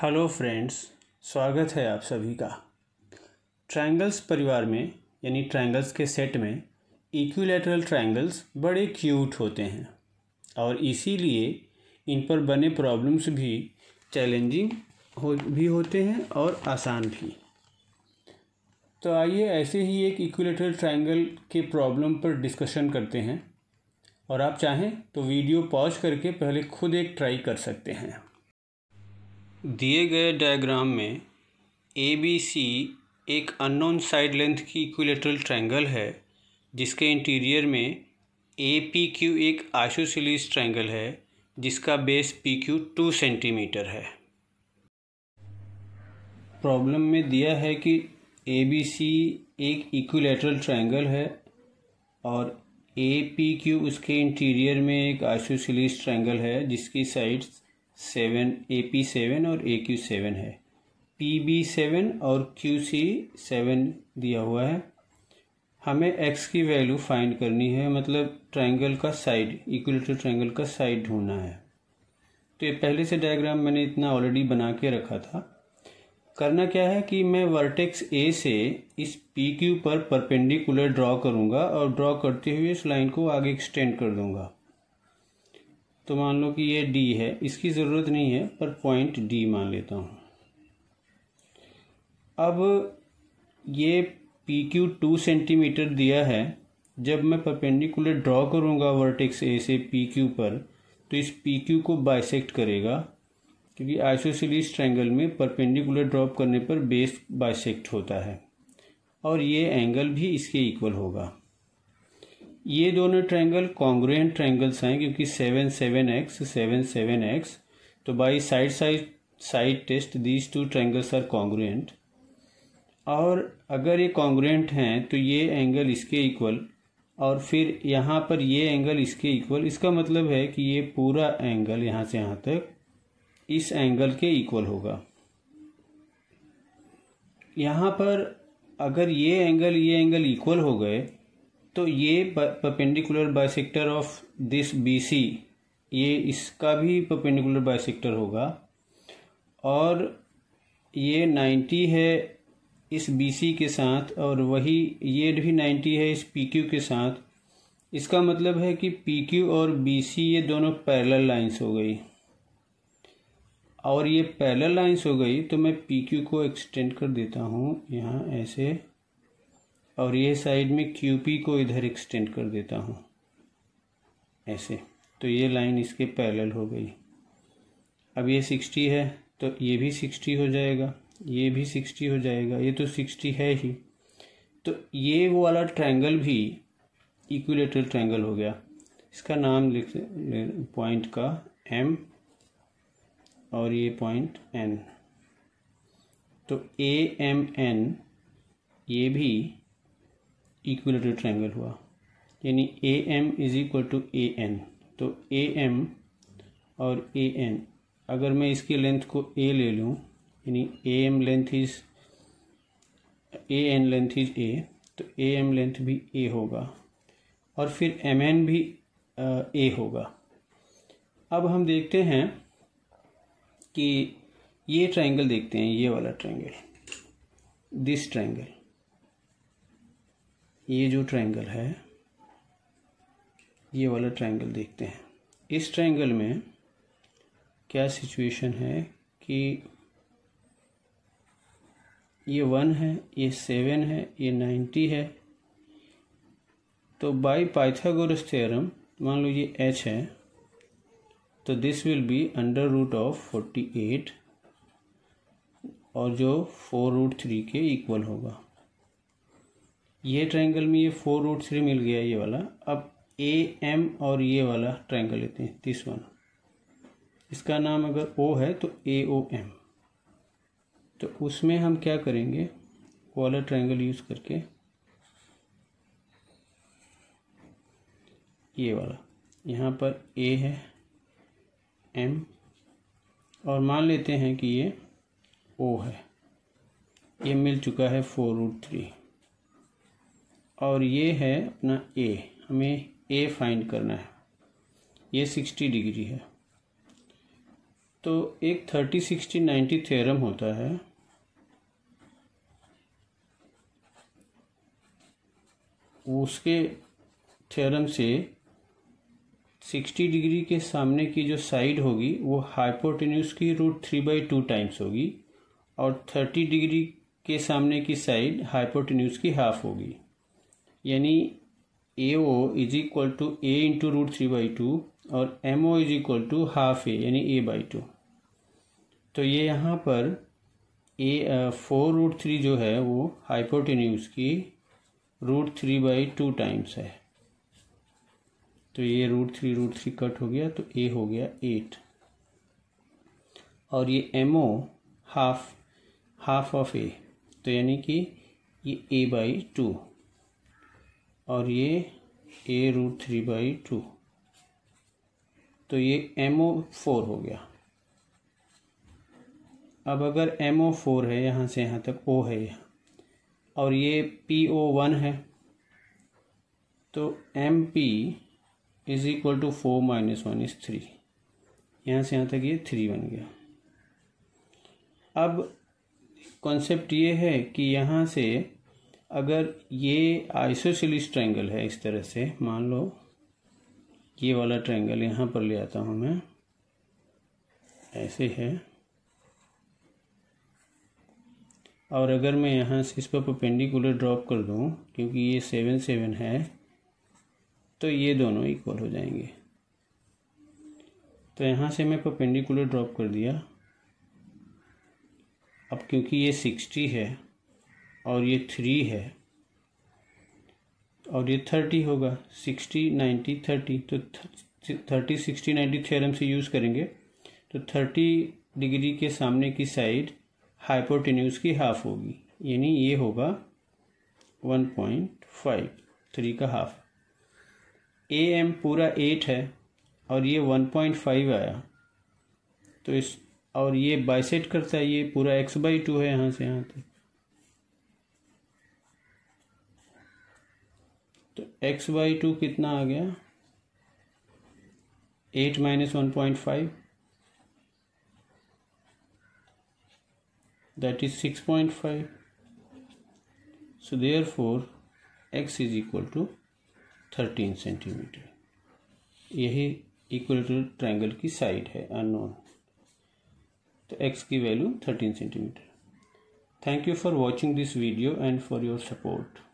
hello friends स्वागत है आप सभी का ट्रायंगल्स परिवार में यानी ट्रायंगल्स के सेट में इक्विलेटरल ट्रायंगल्स बड़े क्यूट होते हैं और इसीलिए इन पर बने प्रॉब्लम्स भी चैलेंजिंग हो भी होते हैं और आसान भी तो आइए ऐसे ही एक इक्विलेटरल ट्रायंगल के प्रॉब्लम पर डिस्कशन करते हैं और आप चाहें तो वीडियो पॉज करके पहले खुद एक ट्राई कर सकते हैं दिए गए डायग्राम में ए बी सी एक अननोन साइड लेंथ की इक्विलेटरल ट्रायंगल है जिसके इंटीरियर में ए पी क्यू एक आशोसिलीस ट्रायंगल है जिसका base P Q two centimetre है प्रॉब्लम में दिया है कि ए बी सी एक इक्विलेटरल ट्रायंगल है और ए पी क्यू उसके इंटीरियर में एक आशोसिलीस ट्रायंगल है जिसकी sides seven A P seven और ए क्यू सेवन है पी बी सेवन और क्यू सी सेवन दिया हुआ है हमें एक्स की वैल्यू फाइंड करनी है मतलब ट्रायंगल का साइड इक्वलेटर ट्रायंगल का साइड ढूंढना है तो ये पहले से डायग्राम मैंने इतना ऑलरेडी बना के रखा था करना क्या है कि मैं वर्टेक्स ए से इस पी क्यू पर परपेंडिकुलर ड्रॉ करूंगा और ड्रॉ करते हुए इस लाइन को आगे एक्सटेंड कर दूंगा तो मान लो कि ये डी है इसकी ज़रूरत नहीं है पर पॉइंट डी मान लेता हूँ अब ये पी क्यू टू सेंटीमीटर दिया है जब मैं परपेंडिकुलर ड्रॉ करूँगा वर्टेक्स ए से पी क्यू पर तो इस पी क्यू को बाइसेक्ट करेगा क्योंकि आइसोसिलीस ट्रायंगल में परपेंडिकुलर ड्रॉप करने पर बेस बाइसेक्ट होता है और ये एंगल भी इसके इक्वल होगा ये दोनों ट्रायंगल कॉन्ग्रुएंट ट्रायंगल्स हैं क्योंकि seven seven x seven seven x तो by side side side test these two triangles are congruent और अगर ये कॉन्ग्रुएंट हैं तो ये एंगल इसके इक्वल और फिर यहाँ पर ये एंगल इसके इक्वल इसका मतलब है कि ये पूरा एंगल यहाँ से यहाँ तक इस एंगल के इक्वल होगा यहाँ पर अगर ये एंगल ये एंगल इक्वल हो गए तो ये perpendicular bisector of this C ये इसका भी परपेंडिकुलर बाइसेक्टर होगा और ये 90 है इस सी के साथ और वही ये भी 90 है इस क्यू के साथ इसका मतलब है कि क्यू और सी ये दोनों पैरेलल लाइंस हो गई और ये पैरेलल लाइंस हो गई तो मैं क्यू को एक्सटेंड कर देता हूँ यहाँ ऐसे और ये साइड में क्यू पी को इधर एक्सटेंड कर देता हूँ ऐसे तो ये लाइन इसके पैरेलल हो गई अब ये सिक्सटी है तो ये भी सिक्सटी हो जाएगा ये भी सिक्सटी हो जाएगा ये तो सिक्सटी है ही तो ये वो वाला ट्रायंगल भी इक्विलेटरल ट्रायंगल हो गया इसका नाम लिख पॉइंट का एम और ये पॉइंट एन तो ए एम एन ये भी इक्विलेटरल ट्रायंगल हुआ यानी A M is equal to A N तो ए एम और ए एन अगर मैं इसकी लेंथ को ए ले लूँ यानी A M length is A N length is A तो ए एम लेंथ भी ए होगा और फिर एम एन भी ए होगा अब हम देखते हैं कि ये ट्रायंगल देखते हैं ये वाला ट्रायंगल दिस ट्रायंगल ये जो ट्रायंगल है ये वाला ट्रायंगल देखते हैं इस ट्रायंगल में क्या सिचुएशन है कि ये वन है ये सेवन है ये नाइन्टी है तो बाय पाइथागोरस थ्योरम मान लो ये एच है तो this will be under root of forty eight और जो फोर रूट थ्री के इक्वल होगा ये ट्रायंगल में ये फोर रूट थ्री मिल गया ये वाला अब ए एम और ये वाला ट्रायंगल लेते हैं तीस वन इसका नाम अगर ओ है तो ए ओ एम तो उसमें हम क्या करेंगे वाला ट्रायंगल यूज़ करके ये वाला यहाँ पर ए है एम और मान लेते हैं कि ये ओ है ये मिल चुका है फोर रूट थ्री और ये है अपना ए हमें ए फाइंड करना है ये सिक्सटी डिग्री है तो एक थर्टी सिक्सटी नाइन्टी थ्योरम होता है उसके थ्योरम से सिक्सटी डिग्री के सामने की जो साइड होगी वो हाइपोटेन्यूस की root three by two times होगी और थर्टी डिग्री के सामने की साइड हाइपोटेन्यूस की हाफ होगी यानी A O is equal to A into root three by two और M O is equal to half A यानी ए बाई टू तो ये यहाँ पर ए फोर रूट थ्री जो है वो हाइपोटेन्यूज की root three by two times है तो ये root three root three cut हो गया तो ए हो गया एट और ये M O half half of A तो यानी कि ये ए बाई टू और ये A root three by two तो ये एम ओ फोर हो गया अब अगर एम ओ फोर है यहाँ से यहाँ तक ओ है यहाँ और ये पी ओ वन है तो M P is equal to four minus one is three यहाँ से यहाँ तक ये थ्री बन गया अब कॉन्सेप्ट ये है कि यहाँ से अगर ये आइसोसिलिस ट्रायंगल है इस तरह से मान लो ये वाला ट्रायंगल यहाँ पर ले आता हूँ मैं ऐसे है और अगर मैं यहाँ से इस पर पेंडिकुलर ड्रॉप कर दूँ क्योंकि ये सेवन सेवन है तो ये दोनों इक्वल हो जाएंगे तो यहाँ से मैं पेंडिकुलर ड्रॉप कर दिया अब क्योंकि ये सिक्सटी है और ये थ्री है और ये थर्टी होगा सिक्सटी नाइन्टी थर्टी तो थर्टी सिक्सटी नाइन्टी थ्योरम से यूज़ करेंगे तो थर्टी डिग्री के सामने की साइड हाइपोटेन्यूज की हाफ होगी यानी ये होगा वन पॉइंट फाइव थ्री का हाफ ए एम पूरा एट है और ये वन पॉइंट फाइव आया तो इस और ये बाइसेट करता है ये पूरा एक्स बाई टू है यहाँ से यहाँ तक तो एक्स बाई टू कितना आ गया eight minus one point five that is six point five so therefore x is equal to thirteen centimetre यही इक्वेटर ट्रायंगल की साइड है अननोन तो एक्स की value thirteen centimetre thank you for watching this video and for your support